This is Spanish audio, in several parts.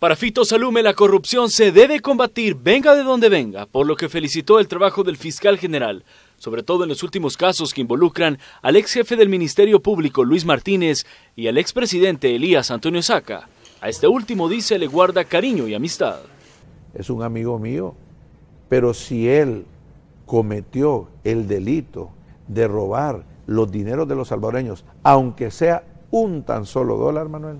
Para Fito Salume, la corrupción se debe combatir venga de donde venga, por lo que felicitó el trabajo del fiscal general, sobre todo en los últimos casos que involucran al ex jefe del Ministerio Público Luis Martínez y al expresidente Elías Antonio Saca. A este último dice le guarda cariño y amistad. Es un amigo mío, pero si él cometió el delito de robar los dineros de los salvadoreños, aunque sea un tan solo dólar, Manuel,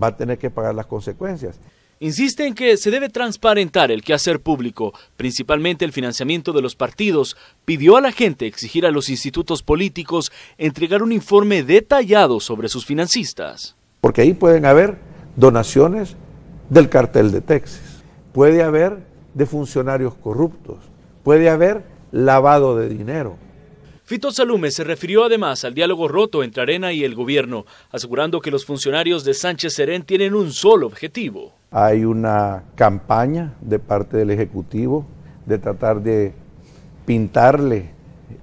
va a tener que pagar las consecuencias. Insiste en que se debe transparentar el quehacer público, principalmente el financiamiento de los partidos. Pidió a la gente exigir a los institutos políticos entregar un informe detallado sobre sus financistas. Porque ahí pueden haber donaciones del cartel de Texas, puede haber de funcionarios corruptos, puede haber lavado de dinero. Fito Salume se refirió además al diálogo roto entre Arena y el gobierno, asegurando que los funcionarios de Sánchez Serén tienen un solo objetivo. Hay una campaña de parte del Ejecutivo de tratar de pintarle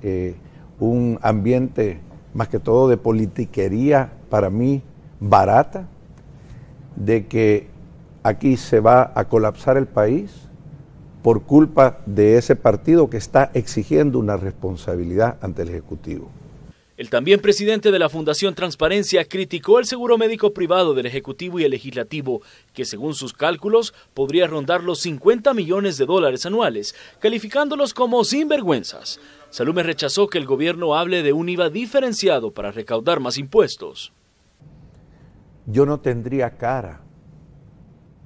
eh, un ambiente más que todo de politiquería para mí barata, de que aquí se va a colapsar el país, por culpa de ese partido que está exigiendo una responsabilidad ante el Ejecutivo. El también presidente de la Fundación Transparencia criticó el seguro médico privado del Ejecutivo y el Legislativo, que según sus cálculos podría rondar los 50 millones de dólares anuales, calificándolos como sinvergüenzas. Salume rechazó que el gobierno hable de un IVA diferenciado para recaudar más impuestos. Yo no tendría cara.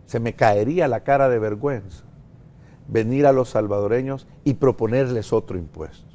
Se me caería la cara de vergüenza venir a los salvadoreños y proponerles otro impuesto.